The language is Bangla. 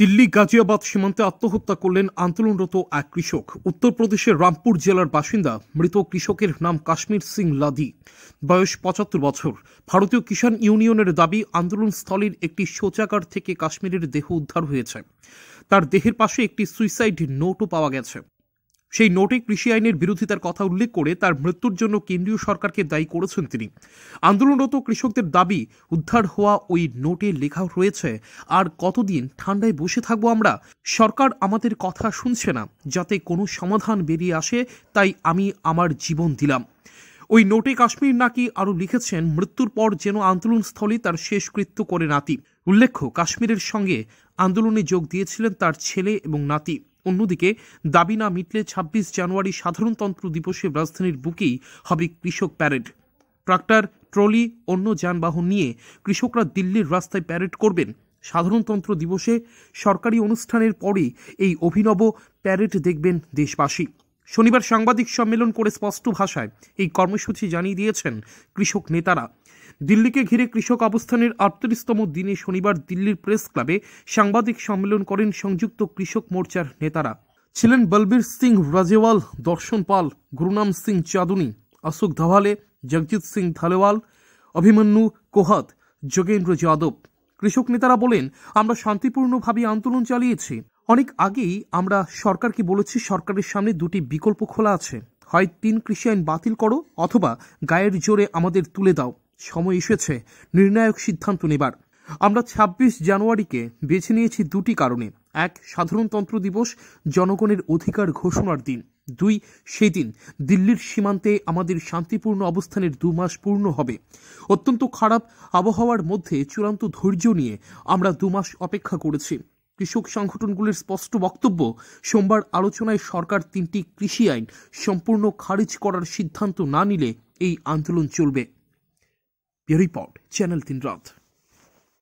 দিল্লি গাজিয়াবাদ সীমান্তে আত্মহত্যা করলেন আন্দোলনরত এক কৃষক উত্তরপ্রদেশের রামপুর জেলার বাসিন্দা মৃত কৃষকের নাম কাশ্মীর সিং লাদি বয়স পঁচাত্তর বছর ভারতীয় কিষাণ ইউনিয়নের দাবি আন্দোলনস্থলীর একটি শৌচাগার থেকে কাশ্মীরের দেহ উদ্ধার হয়েছে তার দেহের পাশে একটি সুইসাইড নোটও পাওয়া গেছে সেই নোটে কৃষি আইনের বিরোধিতার কথা উল্লেখ করে তার মৃত্যুর জন্য কেন্দ্রীয় সরকারকে দায়ী করেছেন তিনি আন্দোলনরত কৃষকদের দাবি উদ্ধার হওয়া ওই নোটে লেখা রয়েছে আর কতদিন ঠান্ডায় বসে থাকবো আমরা সরকার আমাদের কথা শুনছে না যাতে কোনো সমাধান বেরিয়ে আসে তাই আমি আমার জীবন দিলাম ওই নোটে কাশ্মীর নাকি আরও লিখেছেন মৃত্যুর পর যেন আন্দোলনস্থলে তার শেষকৃত্য করে নাতি উল্লেখ্য কাশ্মীরের সঙ্গে আন্দোলনে যোগ দিয়েছিলেন তার ছেলে এবং নাতি অন্যদিকে দাবি না মিটলে ছাব্বিশ জানুয়ারি সাধারণতন্ত্র দিবসে রাজধানীর বুকেই হবে কৃষক প্যারেড ট্রাক্টর ট্রলি অন্য যানবাহন নিয়ে কৃষকরা দিল্লির রাস্তায় প্যারেড করবেন সাধারণতন্ত্র দিবসে সরকারি অনুষ্ঠানের পরে এই অভিনব প্যারেড দেখবেন দেশবাসী শনিবার সাংবাদিক সম্মেলন করে স্পষ্ট ভাষায় এই কর্মসূচি জানিয়ে দিয়েছেন কৃষক নেতারা দিল্লিকে ঘিরে কৃষক অবস্থানের আটত্রিশতম দিনে শনিবার দিল্লির প্রেস ক্লাবে সাংবাদিক সম্মেলন করেন সংযুক্ত কৃষক মোর্চার নেতারা ছিলেন বলবীর সিং রাজেওয়াল দর্শন পাল গুরুনাম সিং চাঁদুনি অশোক ধাওয়ালে জগজিৎ সিং ধালেওয়াল অভিমন্যু কোহাত যোগেন্দ্র যাদব কৃষক নেতারা বলেন আমরা শান্তিপূর্ণভাবে আন্দোলন চালিয়েছি অনেক আগেই আমরা সরকারকে বলেছি সরকারের সামনে দুটি বিকল্প খোলা আছে হয় তিন কৃষি আইন বাতিল করো অথবা গায়ের জোরে আমাদের তুলে দাও সময় এসেছে নির্ণায়ক সিদ্ধান্ত নেবার আমরা ২৬ জানুয়ারিকে বেছে নিয়েছি দুটি কারণে এক সাধারণতন্ত্র দিবস জনগণের অধিকার ঘোষণার দিন দুই সেই দিন দিল্লির সীমান্তে আমাদের শান্তিপূর্ণ অবস্থানের দু মাস পূর্ণ হবে অত্যন্ত খারাপ আবহাওয়ার মধ্যে চূড়ান্ত ধৈর্য নিয়ে আমরা দু মাস অপেক্ষা করেছি কৃষক সংগঠনগুলির স্পষ্ট বক্তব্য সোমবার আলোচনায় সরকার তিনটি কৃষি আইন সম্পূর্ণ খারিজ করার সিদ্ধান্ত না নিলে এই আন্দোলন চলবে the report channel tin